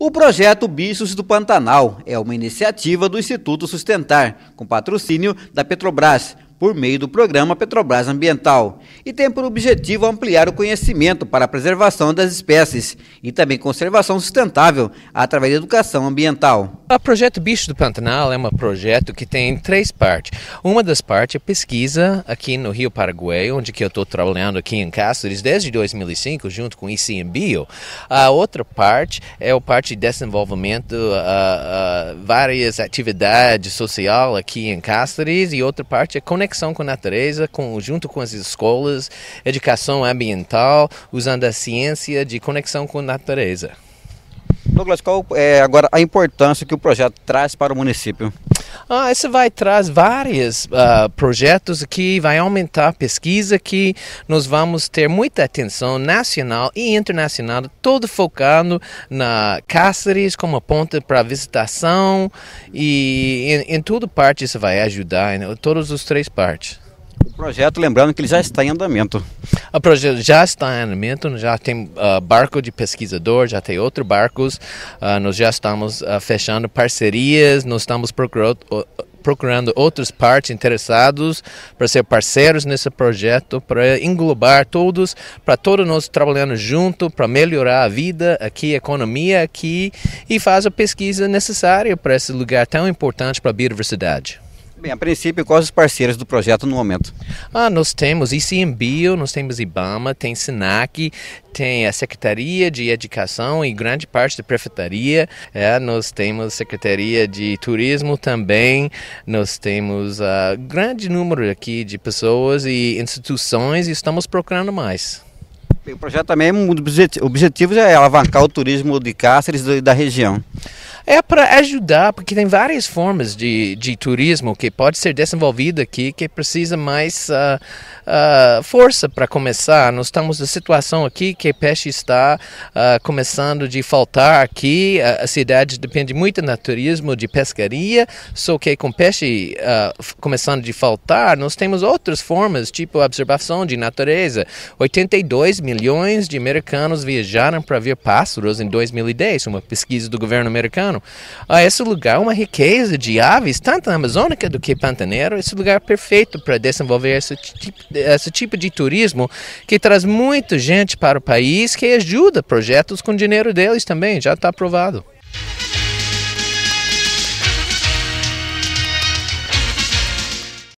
O projeto Bichos do Pantanal é uma iniciativa do Instituto Sustentar, com patrocínio da Petrobras, por meio do programa Petrobras Ambiental, e tem por objetivo ampliar o conhecimento para a preservação das espécies e também conservação sustentável através da educação ambiental. O projeto Bicho do Pantanal é um projeto que tem três partes. Uma das partes é pesquisa aqui no Rio Paraguai, onde que eu estou trabalhando aqui em Cáceres desde 2005, junto com o ICMBio. A outra parte é o parte de desenvolvimento, uh, uh, várias atividades sociais aqui em Cáceres, e outra parte é conexão conexão com a natureza, com, junto com as escolas, educação ambiental, usando a ciência de conexão com a natureza. Douglas, qual é agora a importância que o projeto traz para o município? Ah, isso vai trazer vários uh, ah, projetos aqui, vai aumentar a pesquisa aqui, nós vamos ter muita atenção nacional e internacional, todo focado na Cáceres como ponta para visitação e em, em toda parte isso vai ajudar, em né? todas as três partes. Projeto, lembrando que ele já está em andamento. O projeto já está em andamento, já tem uh, barco de pesquisador, já tem outros barcos, uh, nós já estamos uh, fechando parcerias, nós estamos procurando, procurando outras partes interessadas para ser parceiros nesse projeto, para englobar todos, para todos nós trabalhando junto, para melhorar a vida aqui, a economia aqui e fazer a pesquisa necessária para esse lugar tão importante para a biodiversidade. Bem, a princípio, quais os parceiros do projeto no momento? Ah, nós temos ICMBio, nós temos IBAMA, tem SINAC, tem a Secretaria de Educação e grande parte da Prefeitura. É, nós temos a Secretaria de Turismo também. Nós temos uh, grande número aqui de pessoas e instituições e estamos procurando mais. O projeto também, um dos objetivos é alavancar o turismo de Cáceres e da região é para ajudar, porque tem várias formas de, de turismo que pode ser desenvolvido aqui, que precisa mais uh, uh, força para começar. Nós estamos na situação aqui que peixe está uh, começando de faltar aqui. A, cidade depende muito do turismo, de pescaria, só que com peixe começando de faltar, nós temos outras formas, tipo observação de natureza. 82 milhões de americanos viajaram para ver pássaros em 2010, uma pesquisa do governo americano. Pantanero. Ah, esse lugar é uma riqueza de aves, tanto amazônica do que pantaneiro Esse lugar é perfeito para desenvolver esse tipo, esse tipo de turismo que traz muita gente para o país, que ajuda projetos com dinheiro deles também, já está aprovado.